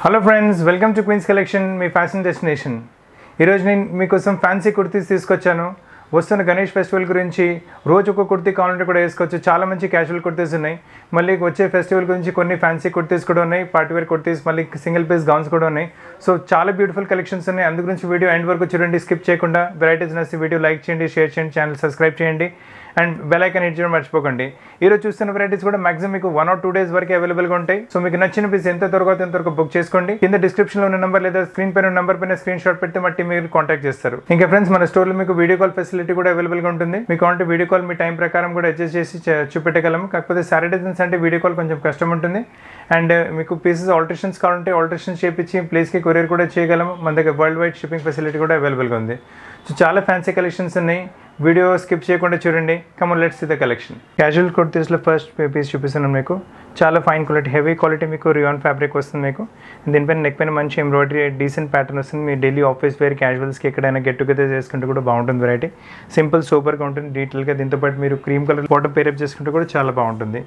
hello friends welcome to Queens collection మీ fashion destination ఈరోజు నేను మీకోసం ఫ్యాన్సీ కుర్తీస్ తీసుకొచ్చాను వస్తున్న గణేష్ ఫెస్టివల్ గురించి రోజు ఒక కుర్తీ కావాలంటే కూడా వేసుకోవచ్చు చాలా మంచి క్యాజువల్ కుర్తీస్ ఉన్నాయి మళ్ళీ వచ్చే ఫెస్టివల్ గురించి కొన్ని ఫ్యాన్సీ కుర్తీస్ కూడా ఉన్నాయి పార్టీవేర్ కుర్తీస్ మళ్ళీ సింగిల్ పీస్ గౌన్స్ కూడా ఉన్నాయి సో చాలా బ్యూటిఫుల్ కలెక్షన్స్ ఉన్నాయి అందు గురించి వీడియో ఎండ్ వరకు చూడండి స్కిప్ చేయకుండా వెరైటీస్ నచ్చి వీడియో లైక్ చేయండి షేర్ చేయండి ఛానల్ సబ్స్క్రైబ్ చేయండి అండ్ బెల్ ఐకన్ హిట్ చేయడం మర్చిపోకండి ఈరోజు చూస్తున్న వెరైటీస్ కూడా మాక్సిమం మీకు వన్ ఆర్ టూ డేస్ వరకు గా ఉంటాయి సో మీకు నచ్చిన పీస్ ఎంత త్వరగా ఎంత త్వరగా బుక్ చేసుకోండి కింద డిస్క్రిప్షన్లో ఉన్న నెంబర్ లేదా స్క్రీన్ పైన నెంబర్ పైన స్క్రీన్ షాట్ పెట్టి మట్టి మీరు కాంటాక్ట్ చేస్తారు ఇంకా ఫ్రెండ్స్ మన స్టోర్లో మీకు వీడియో కాల్ ఫెసిలిటీ కూడా అవైలబుల్గా ఉంటుంది మీకు అంటే వీడియో కాల్ మీ టైం ప్రకారం కూడా అడ్జస్ట్ చేసి చూపెట్టగలం కాకపోతే దిన్స్ అంటే వీడియో కాల్ కొంచెం కష్టం ఉంటుంది అండ్ uh, మీకు పీసెస్ ఆల్టరేషన్స్ కావాలంటే ఆల్టరేషన్స్ చేయించి ప్లేస్కి కొరియర్ కూడా చేయగలము మన దగ్గర వరల్డ్ వైడ్ షిప్పింగ్ ఫెసిలిటీ కూడా అవైలబుల్గా ఉంది సో చాలా ఫ్యాన్సీ కలెక్షన్స్ ఉన్నాయి వీడియో స్కిప్ చేయకుండా చూడండి కమర్ లెట్స్ ది కలెక్షన్ క్యాజువల్ కుర్తీస్లో ఫస్ట్ పీస్ చూపిస్తున్నాను మీకు చాలా ఫైన్ క్వాలిటీ హెవీ క్వాలిటీ మీకు రియాన్ ఫ్యాబ్రిక్ వస్తుంది మీకు దీనిపైన నెక్ పైన మంచి ఎంబ్రాయిడరీ డీసెంట్ ప్యాటర్న్ వస్తుంది మీ డైలీ ఆఫీస్ వేర్ క్యాజువల్స్కి ఎక్కడైనా గెట్ టుగెదర్ చేసుకుంటే కూడా బాగుంటుంది వెరైటీ సింపుల్ సూపర్గా ఉంటుంది డీటెయిల్గా దీంతోపాటు మీరు క్రీమ్ కలర్ బాటం పేరప్ చేసుకుంటే కూడా చాలా బాగుంటుంది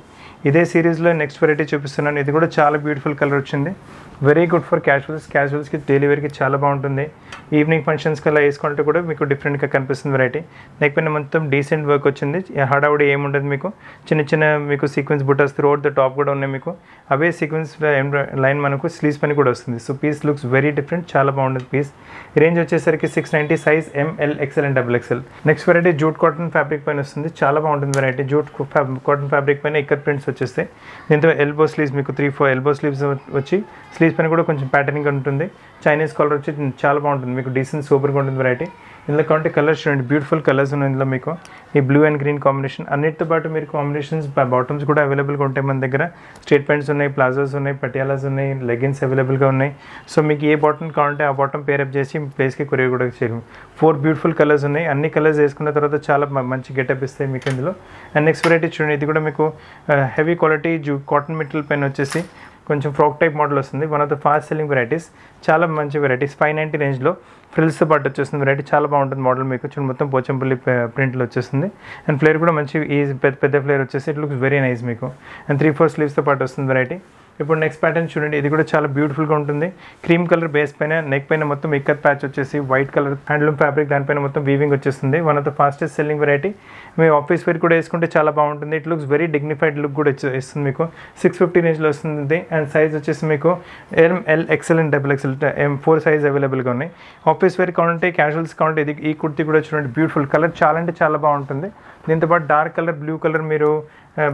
ఇదే సిరీస్లో నెక్స్ట్ వెరైటీ చూపిస్తున్నాను ఇది కూడా చాలా బ్యూటిఫుల్ కలర్ వచ్చింది వెరీ గుడ్ ఫర్ క్యాజువల్స్ క్యాజువల్స్కి డైలీ వేర్కి చాలా బాగుంటుంది ఈవినింగ్ ఫంక్షన్స్కి అలా వేసుకుంటే కూడా మీకు డిఫరెంట్గా కనిపిస్తుంది వెరైటీ నెక్ పైన మొత్తం డీసెంట్ వర్క్ వచ్చింది హడావుడి ఏముండదు మీకు చిన్న చిన్న మీకు సీక్వెన్స్ బుట్టస్ త్రూ ద టాప్ కూడా ఉన్నాయి మీకు అవే సీక్వెన్స్ లైన్ మనకు స్లీవ్స్ పని కూడా వస్తుంది so piece looks very different చాలా బాగుంటుంది పీస్ రేంజ్ వచ్చేసరికి six ninety size M L XL and double XL next variety jute cotton fabric పైన వస్తుంది చాలా బాగుంటుంది వెరైటీ జూట్ కాటన్ ఫ్యాబ్రిక్ పైన ఇక్కడ ప్రింట్స్ వచ్చేస్తాయి దీంతో ఎల్బో స్లీవ్స్ మీకు త్రీ ఫోర్ ఎల్బో స్లీవ్స్ వచ్చి స్లీవ్స్ పైన కూడా కొంచెం ప్యాటర్నింగ్ ఉంటుంది చైనీస్ కలర్ వచ్చి చాలా బాగుంటుంది మీకు డీసెంట్ సూపర్గా ఉంటుంది వెరైటీ ఇందులో కాబట్టి కలర్స్ చూడండి బ్యూటిఫుల్ కలర్స్ ఉన్నాయి ఇందులో మీకు ఈ బ్లూ అండ్ గ్రీన్ కాంబినేషన్ అన్నిటితో పాటు మీరు కాంబినేషన్స్ బాటమ్స్ కూడా అవైలబుల్గా ఉంటాయి మన దగ్గర స్ట్రేట్ ప్యాంట్స్ ఉన్నాయి ప్లాజోస్ ఉన్నాయి పటియాలాస్ ఉన్నాయి లెగిన్స్ అవైలబుల్గా ఉన్నాయి సో మీకు ఏ బాటమ్ కావాలంటే ఆ బాటమ్ పేరప్ చేసి ప్లేస్కి కొరియర్ కూడా చేయడం ఫోర్ బ్యూటిఫుల్ కలర్స్ ఉన్నాయి అన్ని కలర్స్ వేసుకున్న తర్వాత చాలా మంచి గెటప్ ఇస్తాయి మీకు ఇందులో అండ్ నెక్స్ట్ వెరైటీ చూడండి ఇది కూడా మీకు heavy quality jute cotton material పైన వచ్చేసి కొంచెం ఫ్రాక్ టైప్ మోడల్ వస్తుంది one of the fast selling varieties చాలా మంచి వెరైటీస్ ఫైవ్ నైంటీ రేంజ్లో ఫ్రిల్స్తో పాటు వచ్చేస్తుంది వెరైటీ చాలా బాగుంటుంది మోడల్ మీకు చూడండి మొత్తం పోచంపల్లి ప్రింట్లు వచ్చేస్తుంది అండ్ ఫ్లేర్ కూడా మంచి ఈ పెద్ద పెద్ద ఫ్లేర్ వచ్చేసి ఇట్ లుక్స్ వెరీ నైస్ మీకు అండ్ త్రీ ఫోర్ స్లీవ్స్తో పాటు వస్తుంది వెరైటీ ఇప్పుడు నెక్స్ట్ ప్యాటర్న్ చూడండి ఇది కూడా చాలా బ్యూటిఫుల్గా ఉంటుంది క్రీమ్ కలర్ బేస్ పైన నెక్ పైన మొత్తం ఇక్కత్ ప్యాచ్ వచ్చేసి వైట్ కలర్ హ్యాండ్లూమ్ ఫ్యాబ్రిక్ దానిపైన మొత్తం వీవింగ్ వచ్చేస్తుంది one of the fastest selling variety మీ ఆఫీస్ వేర్ కూడా వేసుకుంటే చాలా బాగుంటుంది it looks very dignified look కూడా ఇస్తుంది మీకు సిక్స్ ఫిఫ్టీ రేంజ్లో వస్తుంది అండ్ సైజ్ వచ్చేసి మీకు M L XL and double XL M four size అవైలబుల్గా ఉన్నాయి ఆఫీస్ వేర్ కావాలంటే క్యాజువల్స్ కావాలంటే ఇది ఈ కుర్తి కూడా చూడండి బ్యూటిఫుల్ కలర్ చాలా అంటే చాలా బాగుంటుంది దీంతోపాటు డార్క్ కలర్ బ్లూ కలర్ మీరు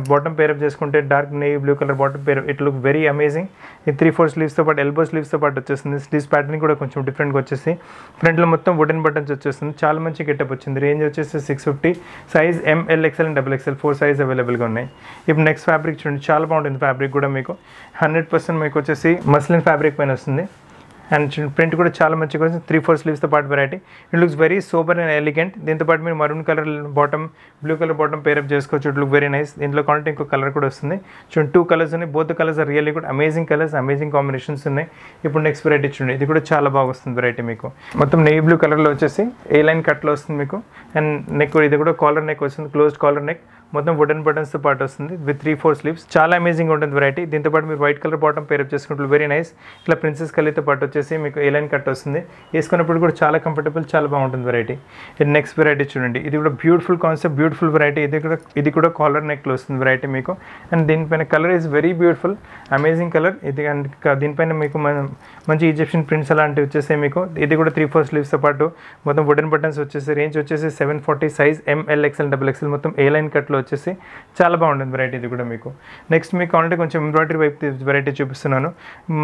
బాటమ్ uh, పేరప్ చేసుకుంటే dark navy blue colour bottom pair up it look very amazing ఈ త్రీ ఫోర్ స్లీవ్స్తో పాటు ఎల్బో స్లీవ్స్తో పాటు వచ్చేస్తుంది స్లీవ్స్ ప్యాటర్న్ కూడా కొంచెం డిఫరెంట్గా వచ్చేసి ఫ్రంట్లో మొత్తం వుడెన్ బటన్స్ వచ్చేస్తుంది చాలా మంచి గెటప్ వచ్చింది రేంజ్ వచ్చేసి six fifty size M L XL and double XL four size అవైలబుల్గా ఉన్నాయి ఇప్పుడు నెక్స్ట్ ఫ్యాబ్రిక్ చూడండి చాలా బాగుంటుంది ఫ్యాబ్రిక్ కూడా మీకు హండ్రెడ్ పర్సెంట్ మీకు వచ్చేసి మస్లిన్ ఫ్యాబ్రిక్ పైన వస్తుంది అండ్ ప్రింట్ కూడా చాలా మంచిగా వచ్చింది త్రీ ఫోర్ స్లీవ్స్తో పాటు variety it looks very super and elegant దీంతో పాటు మీరు maroon colour bottom blue colour bottom pair up చేసుకోవచ్చు ఇట్ లుక్ వెరీ నైస్ దీంట్లో కాంటే ఇంకో కలర్ కూడా వస్తుంది చూడండి టూ కలర్స్ ఉన్నాయి బోత్ కలర్స్ ఆర్ రియల్లీ కూడా అమేజింగ్ కలర్స్ అమేజింగ్ కాంబినేషన్స్ ఉన్నాయి ఇప్పుడు నెక్స్ట్ వెరైటీ చూడండి ఇది కూడా చాలా బాగా వస్తుంది వెరైటీ మీకు మొత్తం నెయ్యి బ్లూ కలర్లో వచ్చేసి ఏ లైన్ కట్లో వస్తుంది మీకు అండ్ నెక్ ఇది కూడా కాలర్ నెక్ వస్తుంది క్లోజ్డ్ కాలర్ నెక్ మొత్తం వుడెన్ బటన్స్తో పాటు వస్తుంది విత్ త్రీ ఫోర్ స్లీవ్స్ చాలా అమేజింగ్ ఉంటుంది వెరైటీ దీంతో పాటు మీరు వైట్ కలర్ బాటం పేరప్ చేసుకుంటారు వెరీ నైస్ ఇట్లా ప్రిన్సెస్ కలీతో పాటు వచ్చేసి మీకు లైన్ కట్ వస్తుంది వేసుకున్నప్పుడు కూడా చాలా కంఫర్టబుల్ చాలా బాగుంటుంది వెరైటీ నెక్స్ట్ వెరైటీ చూడండి ఇది కూడా బ్యూటిఫుల్ కాన్సెప్ట్ బ్యూటిఫుల్ వెరైటీ ఇది కూడా ఇది కూడా కాలర్ నెక్లో వస్తుంది వెరైటీ మీకు అండ్ దీనిపైన colour is very beautiful amazing colour ఇది అండ్ దీనిపైన మీకు మంచి ఈజిప్షియన్ ప్రింట్స్ అలాంటివి వచ్చేసి మీకు ఇది కూడా త్రీ ఫోర్ స్లీవ్స్తో పాటు మొత్తం వుడెన్ బటన్స్ వచ్చేసి రేంజ్ వచ్చేసి seven forty size M L XL double XL మొత్తం ఏ లైన్ కట్లో వైపులో వచ్చేసి చాలా బాగుంటుంది వెరైటీ ఇది కూడా మీకు నెక్స్ట్ మీకు కావాలంటే కొంచెం ఎంబ్రాయిడరీ వైపు వెరైటీ చూపిస్తున్నాను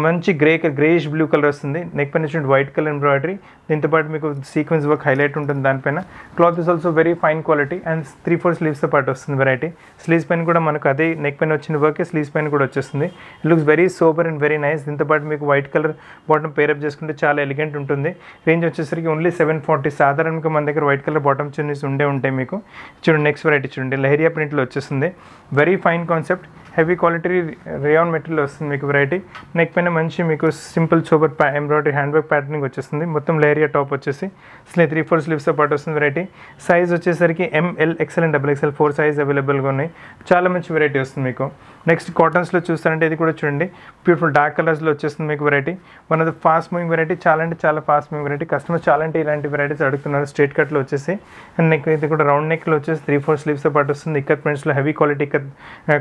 మంచి గ్రే గ్రేష్ బ్లూ కలర్ వస్తుంది నెక్ పైన వచ్చిన వైట్ కలర్ ఎంబ్రాయిడరీ దీంతోపాటు మీకు సీక్వెన్స్ వర్క్ హైలైట్ ఉంటుంది దానిపైన cloth is also very fine quality and three four స్లీవ్స్తో పాటు వస్తుంది వెరైటీ స్లీవ్స్ పైన కూడా మనకు అదే నెక్ పైన వచ్చిన వర్కే స్లీవ్స్ పైన కూడా వచ్చేస్తుంది looks very super and very nice దీంతోపాటు మీకు వైట్ కలర్ బాటం పేరప్ చేసుకుంటే చాలా ఎలిగెంట్ ఉంటుంది రేంజ్ వచ్చేసరికి ఓన్లీ సెవెన్ ఫార్టీ సాధారణంగా మన దగ్గర వైట్ కలర్ బాటమ్ చున్నీస్ ఉండే ఉంటాయి మీకు చూడండి నెక్స్ట్ వెరైటీ చూడండి లహరి ఏరియా ప్రింట్లో వచ్చేస్తుంది very fine concept heavy quality rayon material వస్తుంది మీకు వెరైటీ నెక్ పైన మంచి మీకు సింపుల్ సూపర్ ప్యా ఎంబ్రాయిడరీ హ్యాండ్ బ్యాగ్ ప్యాటర్నింగ్ వచ్చేస్తుంది మొత్తం లేరియా టాప్ వచ్చేసి స్లే త్రీ ఫోర్ స్లీవ్స్తో పాటు వస్తుంది వెరైటీ సైజ్ వచ్చేసరికి M L XL and double XL four size అవైలబుల్గా ఉన్నాయి చాలా మంచి వెరైటీ వస్తుంది మీకు నెక్స్ట్ కాటన్స్లో చూస్తారంటే ఇది కూడా చూడండి బ్యూటిఫుల్ డార్క్ కలర్స్లో వచ్చేస్తుంది మీకు variety one of the fast moving variety చాలా అంటే చాలా ఫాస్ట్ మూవింగ్ వెరైటీ కస్టమర్స్ చాలా అంటే ఇలాంటి వెరైటీస్ అడుగుతున్నారు స్ట్రేట్ కట్లో వచ్చేసి అండ్ నెక్ ఇది కూడా రౌండ్ నెక్లో వచ్చేసి త్రీ ఫోర్ స్లీవ్స్తో పాటు వస్తుంది ఇక్కడ ప్రింట్స్లో హెవీ క్వాలిటీ ఇక్కడ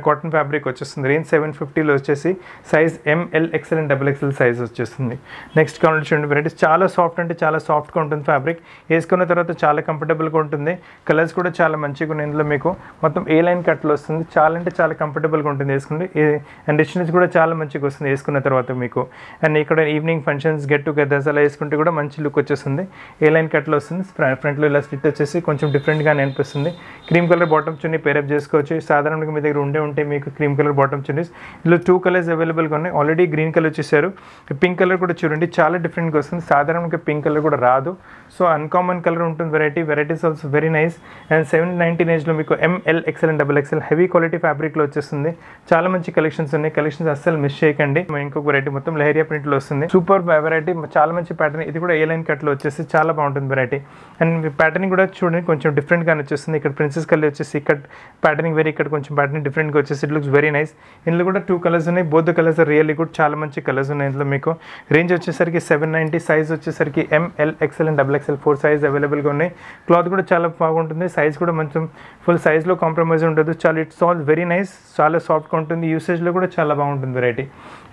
కాటన్ ఫ్యాబ్రిక్ మీకు వచ్చేస్తుంది రేంజ్ సెవెన్ ఫిఫ్టీలో వచ్చేసి size M L XL and double XL size వచ్చేస్తుంది నెక్స్ట్ కావాలంటే చూడండి వెరైటీస్ చాలా సాఫ్ట్ అంటే చాలా సాఫ్ట్గా ఉంటుంది ఫ్యాబ్రిక్ వేసుకున్న తర్వాత చాలా కంఫర్టబుల్గా ఉంటుంది కలర్స్ కూడా చాలా మంచిగా ఉన్నాయి ఇందులో మీకు మొత్తం ఏ లైన్ కట్లో వస్తుంది చాలా అంటే చాలా కంఫర్టబుల్గా ఉంటుంది వేసుకుంటే అండ్ డిస్టెన్స్ కూడా చాలా మంచిగా వస్తుంది వేసుకున్న తర్వాత మీకు అండ్ ఇక్కడ ఈవినింగ్ ఫంక్షన్స్ గెట్ టుగెదర్స్ అలా వేసుకుంటే కూడా మంచి లుక్ వచ్చేస్తుంది ఏ లైన్ కట్లో వస్తుంది ఫ్రంట్లో ఇలా స్టిట్ వచ్చేసి కొంచెం డిఫరెంట్గానే అనిపిస్తుంది cream colour bottom chunni pair up చేసుకోవచ్చు సాధారణంగా మీ దగ్గర ఉండే ఉంటే మీకు cream cream colour bottom chunnis ఇందులో టూ కలర్స్ అవైలబుల్గా ఉన్నాయి ఆల్రెడీ గ్రీన్ కలర్ వచ్చేసారు పింక్ కలర్ కూడా చూడండి చాలా డిఫరెంట్గా వస్తుంది సాధారణంగా పింక్ కలర్ కూడా రాదు సో అన్కామన్ కలర్ ఉంటుంది variety varieties also very nice and seven nineteen ఏజ్లో మీకు M L XL and double XL heavy quality ఫ్యాబ్రిక్లో వచ్చేస్తుంది చాలా మంచి కలెక్షన్స్ ఉన్నాయి కలెక్షన్స్ అస్సలు మిస్ చేయకండి ఇంకొక వెరైటీ మొత్తం లహరియా ప్రింట్లో వస్తుంది సూపర్ వెరైటీ చాలా మంచి ప్యాటర్న్ ఇది కూడా ఏ లైన్ కట్లో వచ్చేసి చాలా బాగుంటుంది వెరైటీ అండ్ ప్యాటర్న్ కూడా చూడండి కొంచెం డిఫరెంట్గానే వచ్చేస్తుంది ఇక్కడ ప్రిన్సెస్ కలర్ వచ్చేసి ఇక్కడ ప్యాటర్నింగ్ వేరే ఇక్కడ కొంచెం ప్యాటర్నింగ్ డిఫరెంట్గా వచ్చేసి ఇట్ లుక్స్ వెరీ నైస్ ఇందులో కూడా టూ కలర్స్ ఉన్నాయి బోధ కలర్స్ రియల్లీ కూడా చాలా మంచి కలర్స్ ఉన్నాయి ఇందులో మీకు రేంజ్ వచ్చేసరికి సెవెన్ నైంటీ సైజ్ వచ్చేసరికి M L XL and double XL four size అవైలబుల్గా ఉన్నాయి క్లాత్ కూడా చాలా బాగుంటుంది సైజ్ కూడా మంచి ఫుల్ సైజ్లో కాంప్రమైజ్ ఉండదు చాలా ఇట్స్ ఆల్ వెరీ నైస్ చాలా సాఫ్ట్గా ఉంటుంది యూసేజ్లో కూడా చాలా బాగుంటుంది వెరైటీ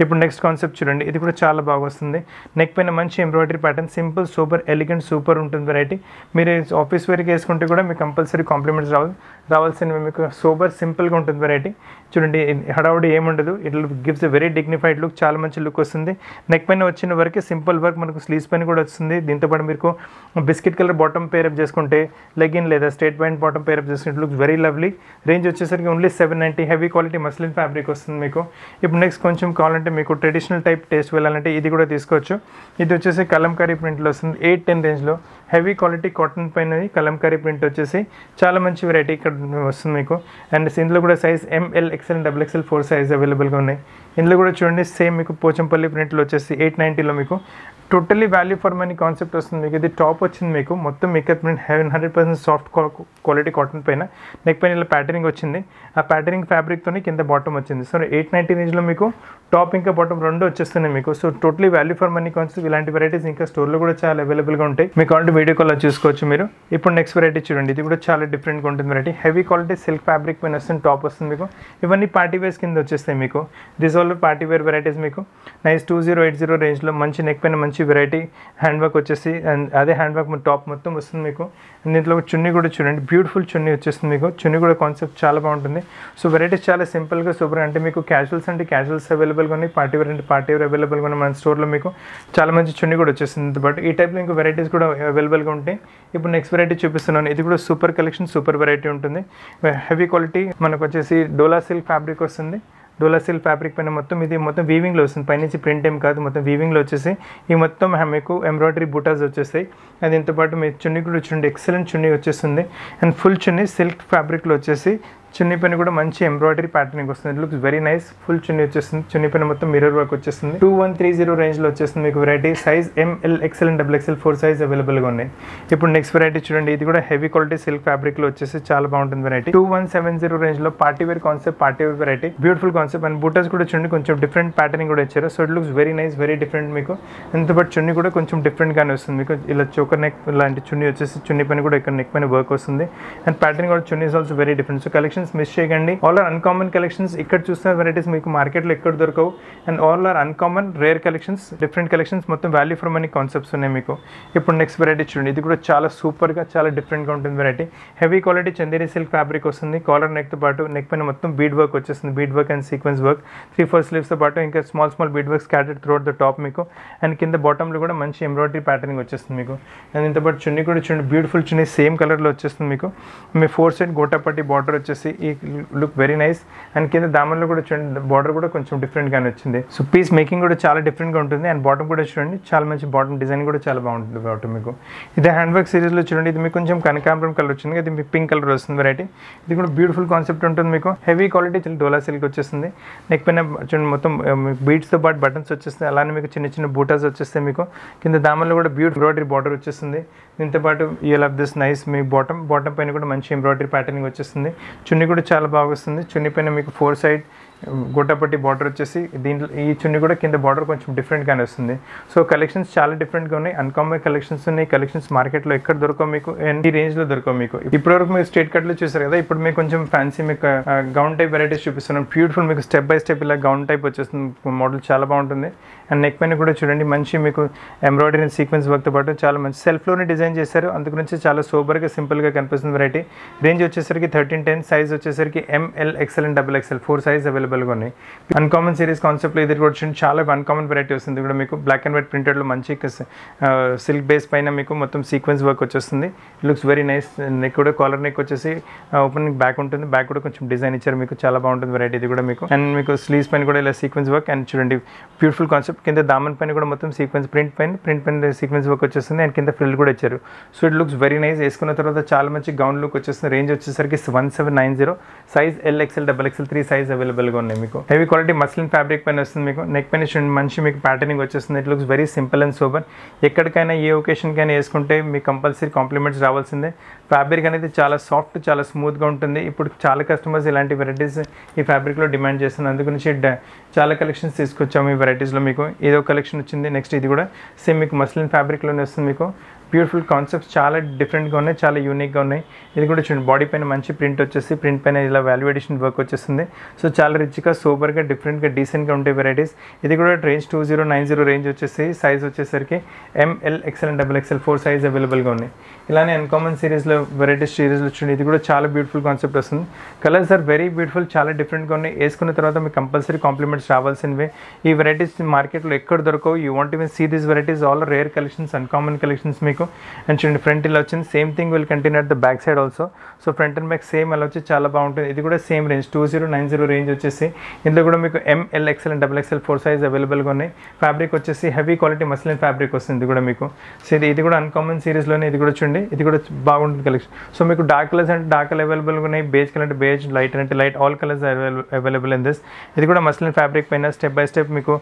ఇప్పుడు నెక్స్ట్ కాన్సెప్ట్ చూడండి ఇది కూడా చాలా బాగా వస్తుంది నెక్ పైన మంచి embroidery pattern simple super elegant super ఉంటుంది వెరైటీ మీరు ఆఫీస్ వేర్కి వేసుకుంటే కూడా మీకు కంపల్సరీ కాంప్లిమెంట్స్ రావాలి రావాల్సిన మీకు సూపర్ సింపుల్గా ఉంటుంది వెరైటీ చూడండి హడావుడి ఏముండదు it gives a very dignified look చాలా మంచి లుక్ వస్తుంది నెక్ పైన వచ్చిన వరకు సింపుల్ వర్క్ మనకు స్లీవ్స్ పైన కూడా వస్తుంది దీంతోపాటు మీకు బిస్కెట్ కలర్ బాటమ్ పేరప్ చేసుకుంటే లెగిన్ లేదా స్టేట్ పాయింట్ బాటమ్ పేరప్ చేసుకుంటే లుక్ వెరీ లవ్లీ రేంజ్ వచ్చేసరికి only seven ninety heavy quality muslin fabric వస్తుంది మీకు ఇప్పుడు నెక్స్ట్ కొంచెం కావాలంటే మీకు ట్రెడిషనల్ టైప్ టేస్ట్ వెళ్ళాలంటే ఇది కూడా తీసుకోవచ్చు ఇది వచ్చేసి కలంకారీ ప్రింట్లో వస్తుంది ఎయిట్ టెన్ రేంజ్లో హెవీ క్వాలిటీ కాటన్ పైన కలంకారీ ప్రింట్ వచ్చేసి చాలా మంచి వెరైటీ ఇక్కడ వస్తుంది మీకు అండ్ ఇందులో కూడా size M L XL double XL four size అవైలబుల్గా ఉన్నాయి ఇందులో కూడా చూడండి సేమ్ మీకు పోచంపల్లి ప్రింట్లో వచ్చేసి ఎయిట్ నైంటీలో మీకు totally value for money concept వస్తుంది మీకు ఇది టాప్ వచ్చింది మీకు మొత్తం makeup print heaven hundred percent soft quality cotton పైన నెక్ పైన ఇలా ప్యాటరింగ్ వచ్చింది ఆ ప్యాటరింగ్ ఫ్యాబ్రిక్తోనే కింద బాటమ్ వచ్చింది సో ఎయిట్ నైంటీ రేంజ్లో మీకు టాప్ ఇంకా బాటమ్ రెండు వచ్చేస్తున్నాయి మీకు so totally value for money concept ఇలాంటి వెరైటీస్ ఇంకా స్టోర్లో కూడా చాలా అవైలబుల్గా ఉంటాయి మీకు ఆల్రెడీ వీడియో కాల్ చూసుకోవచ్చు మీరు ఇప్పుడు నెక్స్ట్ వెరైటీ చూడండి ఇది కూడా చాలా డిఫరెంట్గా ఉంటుంది variety heavy quality silk fabric పైన వస్తుంది టాప్ వస్తుంది మీకు ఇవన్నీ పార్టీ వేస్ కింద వచ్చేస్తాయి మీకు this all colour party wear varieties మీకు nice two zero eight zero రేంజ్లో మంచి నెక్ పైన మంచి వెరైటీ హ్యాండ్ బ్యాగ్ వచ్చేసి అండ్ అదే హ్యాండ్ బ్యాగ్ టాప్ మొత్తం వస్తుంది మీకు దీంట్లో చున్నీ కూడా చూడండి బ్యూటిఫుల్ చున్నీ వచ్చేస్తుంది మీకు చున్నీ కూడా కాన్సెప్ట్ చాలా బాగుంటుంది సో వెరైటీస్ చాలా సింపుల్గా సూపర్ అంటే మీకు క్యాజువల్స్ అంటే క్యాజువల్స్ అవైలబుల్గా ఉన్నాయి పార్టీ వేర్ అంటే పార్టీ వేర్ అవైలబుల్గా ఉన్నాయి మన స్టోర్లో మీకు చాలా మంచి చున్నీ కూడా వచ్చేస్తుంది బట్ ఈ టైప్లో ఇంకా వెరైటీస్ కూడా అవైలబుల్గా ఉంటాయి ఇప్పుడు నెక్స్ట్ వెరైటీ చూపిస్తున్నాను ఇది కూడా సూపర్ కలెక్షన్ సూపర్ వెరైటీ ఉంటుంది హెవీ క్వాలిటీ మనకు వచ్చేసి డోలా సిల్క్ ఫ్యాబ్రిక్ వస్తుంది డోలా సిల్క్ ఫ్యాబ్రిక్ పైన మొత్తం ఇది మొత్తం వీవింగ్లో వస్తుంది పైనుంచి ప్రింట్ ఏం కాదు మొత్తం వీవింగ్లో వచ్చేసి ఈ మొత్తం మీకు ఎంబ్రాయిడరీ బూటాస్ వచ్చేస్తాయి అది ఇంతపాటు మీ చున్నీ కూడా చూడండి ఎక్సలెంట్ చున్నీ వచ్చేస్తుంది అండ్ ఫుల్ చున్నీ సిల్క్ ఫ్యాబ్రిక్లో వచ్చేసి చున్నీ పని కూడా మంచి ఎంబ్రాయిడరీ ప్యాటర్న్ వస్తుంది it looks very nice full chunni వచ్చేస్తుంది చున్నీ పని మొత్తం మిరర్ వర్క్ వచ్చేస్తుంది టూ వన్ త్రీ జీరో రేంజ్లో వచ్చేస్తుంది మీకు variety size M L XL XL double XL four size అవైలబుల్గా ఉన్నాయి ఇప్పుడు నెక్స్ట్ వెరైటీ చూడండి ఇది కూడా హెవీ క్వాలిటీ సిల్క్ ఫ్యాబ్రిక్లో వచ్చేసి చాలా బాగుంటుంది variety two one seven zero range లో party wear concept party wear variety beautiful concept and బూటస్ కూడా చూడండి కొంచెం డిఫరెంట్ ప్యాటర్న్ కూడా ఇచ్చారు so it looks very nice very different మీకు ఎంత బట్ చున్నీ కూడా కొంచెం డిఫరెంట్గానే వస్తుంది మీకు ఇలా చోకర్ నెక్ లాంటి చున్నీ వచ్చేసి చున్నీ పని కూడా ఇక్కడ నెక్ పని వర్క్ వస్తుంది అండ్ ప్యాటర్న్ కూడా chunni also very different so collection collections miss చేయకండి ఆల్ ఆర్ అన్కామన్ కలెక్షన్స్ ఇక్కడ చూసిన వెరైటీస్ మీకు మార్కెట్లో ఎక్కడ దొరకవు and all are uncommon rare collections different collections మొత్తం వాల్యూ ఫర్ మనీ కాన్సెప్ట్స్ ఉన్నాయి మీకు ఇప్పుడు నెక్స్ట్ వెరైటీ చూడండి ఇది కూడా చాలా సూపర్గా చాలా డిఫరెంట్గా ఉంటుంది variety heavy quality Chanderi silk fabric వస్తుంది కాలర్ నెక్ తో పాటు నెక్ పైన మొత్తం బీడ్ వర్క్ వచ్చేస్తుంది bead work and sequence work three four స్లీవ్స్తో పాటు ఇంకా small small bead work scattered throughout the top మీకు అండ్ కింద బాటంలో కూడా మంచి ఎంబ్రాయిడరీ ప్యాటర్నింగ్ వచ్చేస్తుంది మీకు అండ్ ఇంతపాటు చున్నీ కూడా చూడండి బ్యూటిఫుల్ చున్నీ సేమ్ కలర్లో వచ్చేస్తుంది మీకు మీ ఫోర్ సైడ్ గోటాపట్టి బార్డర్ వచ్చేసి వచ్చి ఈ లుక్ వెరీ నైస్ అండ్ కింద దామన్లో కూడా చూడండి బార్డర్ కూడా కొంచెం డిఫరెంట్గానే వచ్చింది సో పీస్ మేకింగ్ కూడా చాలా డిఫరెంట్గా ఉంటుంది అండ్ బాటమ్ కూడా చూడండి చాలా మంచి బాటమ్ డిజైన్ కూడా చాలా బాగుంటుంది బాటమ్ మీకు ఇదే హ్యాండ్ బ్యాగ్ సిరీస్లో చూడండి ఇది మీకు కొంచెం కనకాంబరం కలర్ వచ్చింది ఇది మీకు పింక్ కలర్ వస్తుంది వెరైటీ ఇది కూడా బ్యూటిఫుల్ కాన్సెప్ట్ ఉంటుంది మీకు హెవీ క్వాలిటీ డోలా సిల్క్ వచ్చేస్తుంది నెక్ పైన చూడండి మొత్తం బీడ్స్తో పాటు బటన్స్ వచ్చేస్తాయి అలానే మీకు చిన్న చిన్న బూటాస్ వచ్చేస్తాయి మీకు కింద దామన్లో కూడా బ్యూటీ ఎంబ్రాయిడరీ బార్డర్ వచ్చేస్తుంది దీంతో పాటు ఈ లవ్ దిస్ నైస్ మీ బాటమ్ బాటమ్ పైన కూడా మంచి ఎంబ్రాయిడరీ ప్యాటర్నింగ్ వచ్చేస్తుంది చున్నీ కూడా చాలా బాగా వస్తుంది చున్నీ పైన మీకు ఫోర్ సైడ్ గుడ్డపట్టి బార్డర్ వచ్చేసి దీంట్లో ఈ చున్ని కూడా కింద బార్డర్ కొంచెం డిఫరెంట్గానే వస్తుంది సో కలెక్షన్స్ చాలా డిఫరెంట్గా ఉన్నాయి అన్కామన్ కలెక్షన్స్ ఉన్నాయి కలెక్షన్స్ మార్కెట్లో ఎక్కడ దొరకవు మీకు అండ్ ఈ రేంజ్లో దొరకవు మీకు ఇప్పటివరకు మీరు స్ట్రేట్ కట్లో చూసారు కదా ఇప్పుడు మీకు కొంచెం ఫ్యాన్సీ మీకు గౌన్ టైప్ వెరైటీస్ చూపిస్తున్నాం బ్యూటిఫుల్ మీకు స్టెప్ బై స్టెప్ ఇలా గౌన్ టైప్ వచ్చేస్తుంది మోడల్ చాలా బాగుంటుంది అండ్ నెక్ పైన కూడా చూడండి మంచి మీకు ఎంబ్రాయిడరీ సీక్వెన్స్ వర్క్తో పాటు చాలా మంచి సెల్ఫ్లోనే డిజైన్ చేశారు నుంచి చాలా సూపర్గా సింపుల్గా కనిపిస్తుంది వెరైటీ రేంజ్ వచ్చేసరికి థర్టీన్ టెన్ సైజ్ వచ్చేసరికి M L XL and double XL four size available అవైలబుల్గా ఉన్నాయి అన్కామన్ సిరీస్ కాన్సెప్ట్లో ఇది కూడా వచ్చింది చాలా అన్కామన్ వెరైటీ వస్తుంది కూడా మీకు బ్లాక్ అండ్ వైట్ ప్రింటెడ్లో మంచి సిల్క్ బేస్ పైన మీకు మొత్తం సీక్వెన్స్ వర్క్ వచ్చేస్తుంది లుక్స్ వెరీ నైస్ నెక్ కూడా కాలర్ నెక్ వచ్చేసి ఓపెన్ బ్యాక్ ఉంటుంది బ్యాక్ కూడా కొంచెం డిజైన్ ఇచ్చారు మీకు చాలా బాగుంటుంది వెరైటీ ఇది కూడా మీకు అండ్ మీకు స్లీవ్స్ పైన కూడా ఇలా సీక్వెన్స్ వర్క్ అండ్ చూడండి బ్యూటిఫుల్ కాన్సెప్ట్ కింద దామన్ పైన కూడా మొత్తం సీక్వెన్స్ ప్రింట్ పైన ప్రింట్ పైన సీక్వెన్స్ వర్క్ వచ్చేస్తుంది అండ్ కింద ఫ్రిల్ కూడా ఇచ్చారు so it looks very nice వేసుకున్న తర్వాత చాలా మంచి గౌన్ లుక్ వచ్చేస్తుంది రేంజ్ వచ్చేసరికి one seven nine zero size L XL double XL three size అవైలబుల్గా ఉన్నాయి మీకు హెవీ క్వాలిటీ మస్లిన్ ఫ్యాబ్రిక్ పైన వస్తుంది మీకు నెక్ పైన చూడండి మంచి మీకు ప్యాటర్నింగ్ వచ్చేస్తుంది it looks very simple and super ఎక్కడికైనా ఏ ఒకేషన్కైనా వేసుకుంటే మీకు కంపల్సరీ కాంప్లిమెంట్స్ రావాల్సిందే ఫ్యాబ్రిక్ అనేది చాలా సాఫ్ట్ చాలా స్మూత్గా ఉంటుంది ఇప్పుడు చాలా కస్టమర్స్ ఇలాంటి వెరైటీస్ ఈ ఫ్యాబ్రిక్లో డిమాండ్ చేస్తున్నారు అందుగురించి చాలా కలెక్షన్స్ తీసుకొచ్చాము ఈ వెరైటీస్లో మీకు ఏదో కలెక్షన్ వచ్చింది నెక్స్ట్ ఇది కూడా సేమ్ మీకు మస్లిన్ ఫ్యాబ్రిక్లోనే వస్తుంది మీకు బ్యూటిఫుల్ కాన్సెప్ట్స్ చాలా డిఫరెంట్గా ఉన్నాయి చాలా యూనిక్గా ఉన్నాయి ఇది కూడా చూడండి బాడీ పైన మంచి ప్రింట్ వచ్చేసి ప్రింట్ పైన ఇలా వాల్యుయేషన్ వర్క్ వచ్చేస్తుంది సో చాలా రిచ్గా సూపర్గా డిఫరెంట్గా డీసెంట్గా ఉండే వెరైటీస్ ఇది కూడా range two zero nine zero range వచ్చేసి సైజ్ వచ్చేసరికి M L XL double XL four size అవైలబుల్గా ఉన్నాయి ఇలానే అన్కామన్ సిరీస్లో వెరైటీస్ సిరీస్లో చూడండి ఇది కూడా చాలా బ్యూటిఫుల్ కాన్సెప్ట్ వస్తుంది కలర్స్ ఆర్ వెరీ బ్యూటిఫుల్ చాలా డిఫరెంట్గా ఉన్నాయి వేసుకున్న తర్వాత మీకు కంపల్సరీ కాంప్లిమెంట్స్ రావాల్సినవి ఈ వెరైటీస్ మార్కెట్లో ఎక్కడ దొరకవు you want mean see these varieties all rare collections uncommon collections మీకు మీకు అండ్ చూడండి ఫ్రంట్ ఇలా వచ్చింది same thing will continue at the back side also so front and back same అలా వచ్చి చాలా బాగుంటుంది ఇది కూడా same range two zero nine zero range వచ్చేసి ఇందులో కూడా మీకు M L XL and double XL four size అవైలబుల్గా ఉన్నాయి ఫ్యాబ్రిక్ వచ్చేసి హెవీ క్వాలిటీ మస్లిన్ ఫ్యాబ్రిక్ వస్తుంది ఇది కూడా మీకు సో ఇది ఇది కూడా అన్కామన్ సిరీస్లోనే ఇది కూడా చూడండి ఇది కూడా బాగుంటుంది కలెక్షన్ సో మీకు డార్క్ కలర్స్ అంటే డార్క్ కలర్ అవైలబుల్గా ఉన్నాయి బేజ్ కలర్ అంటే బేజ్ లైట్ అంటే light all colours available in this ఇది కూడా మస్లిన్ ఫ్యాబ్రిక్ పైన స్టెప్ బై స్టెప్ మీకు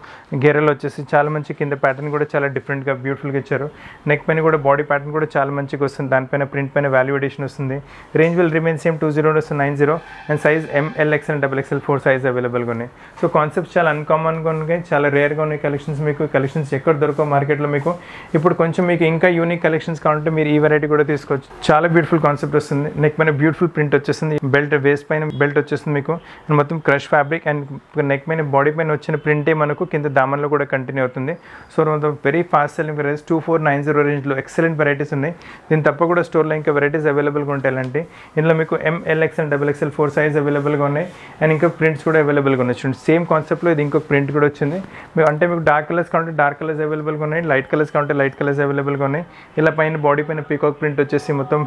గెరెల్ వచ్చేసి చాలా మంచి కింద ప్యాటర్న్ కూడా చాలా డిఫరెంట్గా బ్యూటిఫుల్గా ఇచ్చారు నెక్ పైన కూడా బాడీ ప్యాటర్న్ కూడా చాలా మంచిగా వస్తుంది దానిపైన ప్రింట్ పైన వాల్యూ ఎడిషన్ వస్తుంది range will remain same two zero వస్తుంది nine zero and size X and double XL four size అవైలబుల్గా ఉన్నాయి సో కాన్సెప్ట్స్ చాలా అన్కామన్గా ఉన్నాయి చాలా రేర్గా ఉన్నాయి కలెక్షన్స్ మీకు కలెక్షన్స్ ఎక్కడ దొరకవు మార్కెట్లో మీకు ఇప్పుడు కొంచెం మీకు ఇంకా యూనిక్ కలెక్షన్స్ కావాలంటే మీరు ఈ వెరైటీ కూడా తీసుకోవచ్చు చాలా బ్యూటిఫుల్ కాన్సెప్ట్ వస్తుంది నెక్ పైన బ్యూటిఫుల్ ప్రింట్ వచ్చేస్తుంది బెల్ట్ వేస్ట్ పైన బెల్ట్ వచ్చేస్తుంది మీకు మొత్తం క్రష్ ఫ్యాబ్రిక్ అండ్ నెక్ పైన బాడీ పైన వచ్చిన ప్రింటే మనకు కింద దామన్లో కూడా కంటిన్యూ అవుతుంది సో మొత్తం very fast selling price two four nine zero రేంజ్లో ఎక్స్ ఎక్సలెంట్ వెరైటీస్ ఉన్నాయి దీని తప్ప కూడా స్టోర్లో ఇంకా వెరైటీస్ అవైలబుల్గా ఉంటాయంటే ఇందులో మీకు M L X and double XL four size అవైలబుల్గా ఉన్నాయి అండ్ ఇంకా ప్రింట్స్ కూడా అవైలబుల్గా ఉన్నాయి చూడండి సేమ్ కాన్సెప్ట్లో ఇది ఇంకొక ప్రింట్ కూడా వచ్చింది అంటే మీకు డార్క్ కలర్స్ కావాలంటే డార్క్ కలర్స్ అవైలబుల్గా ఉన్నాయి లైట్ కలర్స్ కావాలంటే లైట్ కలర్స్ అవైలబుల్గా ఉన్నాయి ఇలా పైన బాడీ పైన పీకాక్ ప్రింట్ వచ్చేసి మొత్తం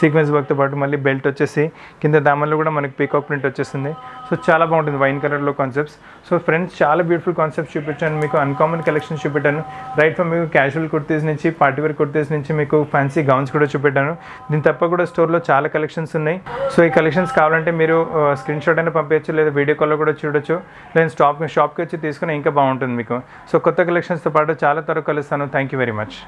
సీక్వెన్స్ వర్క్తో పాటు మళ్ళీ బెల్ట్ వచ్చేసి కింద దామల్లో కూడా మనకి పీకాక్ ప్రింట్ వచ్చేసింది సో చాలా బాగుంటుంది వైన్ కలర్లో కాన్సెప్ట్స్ సో ఫ్రెండ్స్ చాలా బ్యూటిఫుల్ కాన్సెప్ట్స్ చూపించాను మీకు అన్కామన్ కలెక్షన్ చూపెట్టాను రైట్ ఫ్రమ్ మీకు క్యాజువల్ కుర్తీస్ నుంచి పార్టీవేర్ కుర్తీస్ వర్క్స్ నుంచి మీకు ఫ్యాన్సీ గౌన్స్ కూడా చూపెట్టాను దీని తప్ప కూడా స్టోర్లో చాలా కలెక్షన్స్ ఉన్నాయి సో ఈ కలెక్షన్స్ కావాలంటే మీరు స్క్రీన్ షాట్ అయినా పంపించచ్చు లేదా వీడియో కాల్లో కూడా చూడొచ్చు లేదా స్టాప్ షాప్కి వచ్చి తీసుకుని ఇంకా బాగుంటుంది మీకు సో కొత్త కలెక్షన్స్తో పాటు చాలా త్వరగా కలుస్తాను థ్యాంక్ యూ వెరీ మచ్